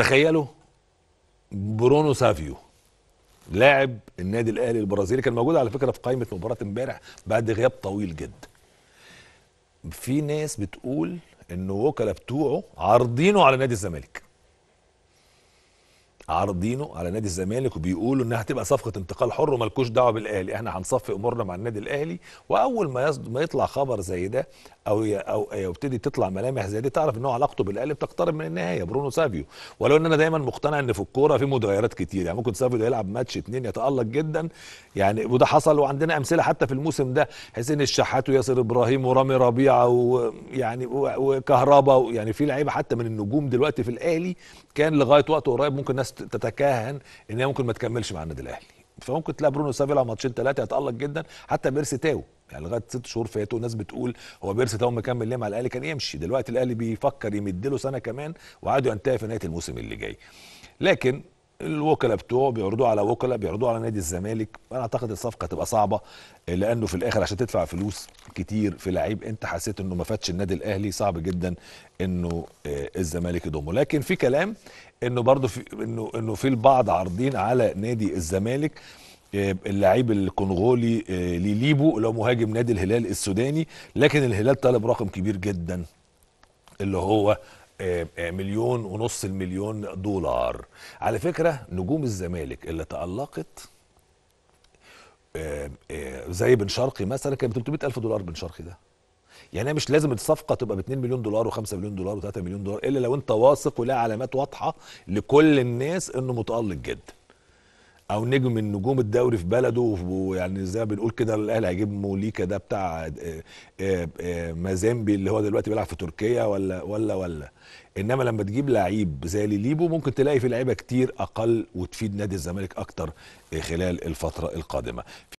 تخيلوا برونو سافيو لاعب النادي الاهلي البرازيلي كان موجود على فكره في قائمه مباراه امبارح بعد غياب طويل جدا في ناس بتقول ان وكلاء بتوعه عارضينه على نادي الزمالك عارضينه على نادي الزمالك وبيقولوا انها هتبقى صفقه انتقال حر ومالكوش دعوه بالاهلي احنا هنصفي امورنا مع النادي الاهلي واول ما ما يطلع خبر زي ده او او يبتدي تطلع ملامح زي دي تعرف ان هو علاقته بالاهلي بتقترب من النهايه برونو سافيو ولو ان انا دايما مقتنع ان في الكوره في متغيرات كتير يعني ممكن سافيو ده يلعب ماتش اتنين يتالق جدا يعني وده حصل وعندنا امثله حتى في الموسم ده حسين الشحات وياسر ابراهيم ورامي ربيعه ويعني وكهربا يعني في لعيبه حتى من النجوم دلوقتي في الاهلي كان لغايه وقت قريب ممكن ناس تتكهن ان هي ممكن ما تكملش مع النادي الاهلي فممكن تلاقي برونو سافيلا ماتشين ثلاثه يتالق جدا حتى بيرسي تاو يعني لغايه ست شهور فاتوا الناس بتقول هو بيرسي تاو مكمل ليه مع الاهلي كان يمشي دلوقتي الاهلي بيفكر يمد له سنه كمان وعاده ينتهي في نهايه الموسم اللي جاي لكن الوكلاء بتوعه بيعرضوه على وكلاء بيعرضوه على نادي الزمالك انا اعتقد الصفقه هتبقى صعبه لانه في الاخر عشان تدفع فلوس كتير في لعيب انت حسيت انه ما فاتش النادي الاهلي صعب جدا انه آه، الزمالك يضمه لكن في كلام انه برضه في انه انه في البعض عارضين على نادي الزمالك آه، اللاعب الكونغولي آه، ليليبو اللي هو مهاجم نادي الهلال السوداني لكن الهلال طلب رقم كبير جدا اللي هو آه، مليون ونص المليون دولار على فكرة نجوم الزمالك اللي تألقت زي بن شرقي مثلا كان 300 ألف دولار بن شرقي ده يعني مش لازم الصفقه تبقى ب 2 مليون دولار و5 مليون دولار و3 مليون دولار الا لو انت واثق ولا علامات واضحه لكل الناس انه متالق جدا او نجم من نجوم الدوري في بلده ويعني زي ما بنقول كده الاهلي هيجيب موليكا ده بتاع آه، آه، آه، مازامبي اللي هو دلوقتي بيلعب في تركيا ولا ولا ولا انما لما تجيب لعيب زي ليبو ممكن تلاقي في لعيبه كتير اقل وتفيد نادي الزمالك اكتر خلال الفتره القادمه